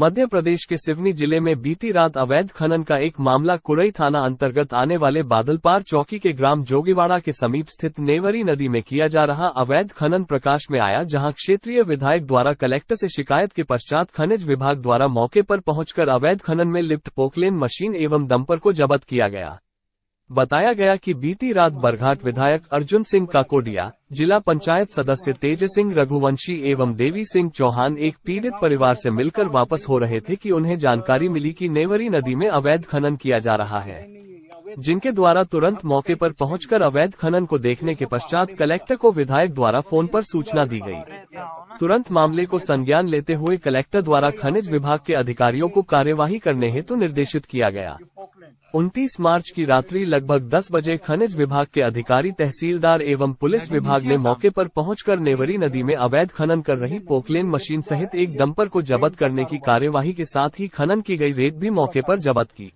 मध्य प्रदेश के सिवनी जिले में बीती रात अवैध खनन का एक मामला कुरई थाना अंतर्गत आने वाले बादलपार चौकी के ग्राम जोगीवाड़ा के समीप स्थित नेवरी नदी में किया जा रहा अवैध खनन प्रकाश में आया जहां क्षेत्रीय विधायक द्वारा कलेक्टर से शिकायत के पश्चात खनिज विभाग द्वारा मौके पर पहुंचकर अवैध खनन में लिप्त पोकलेन मशीन एवं दम्पर को जब्त किया गया बताया गया कि बीती रात बरघाट विधायक अर्जुन सिंह काकोडिया जिला पंचायत सदस्य तेज सिंह रघुवंशी एवं देवी सिंह चौहान एक पीड़ित परिवार से मिलकर वापस हो रहे थे कि उन्हें जानकारी मिली कि नेवरी नदी में अवैध खनन किया जा रहा है जिनके द्वारा तुरंत मौके पर पहुंचकर अवैध खनन को देखने के पश्चात कलेक्टर को विधायक द्वारा फोन पर सूचना दी गई तुरंत मामले को संज्ञान लेते हुए कलेक्टर द्वारा खनिज विभाग के अधिकारियों को कार्यवाही करने हेतु निर्देशित किया गया 29 मार्च की रात्रि लगभग 10 बजे खनिज विभाग के अधिकारी तहसीलदार एवं पुलिस विभाग ने मौके पर पहुंचकर नेवरी नदी में अवैध खनन कर रही पोकलेन मशीन सहित एक डंपर को जब्त करने की कार्यवाही के साथ ही खनन की गई रेत भी मौके पर जब्त की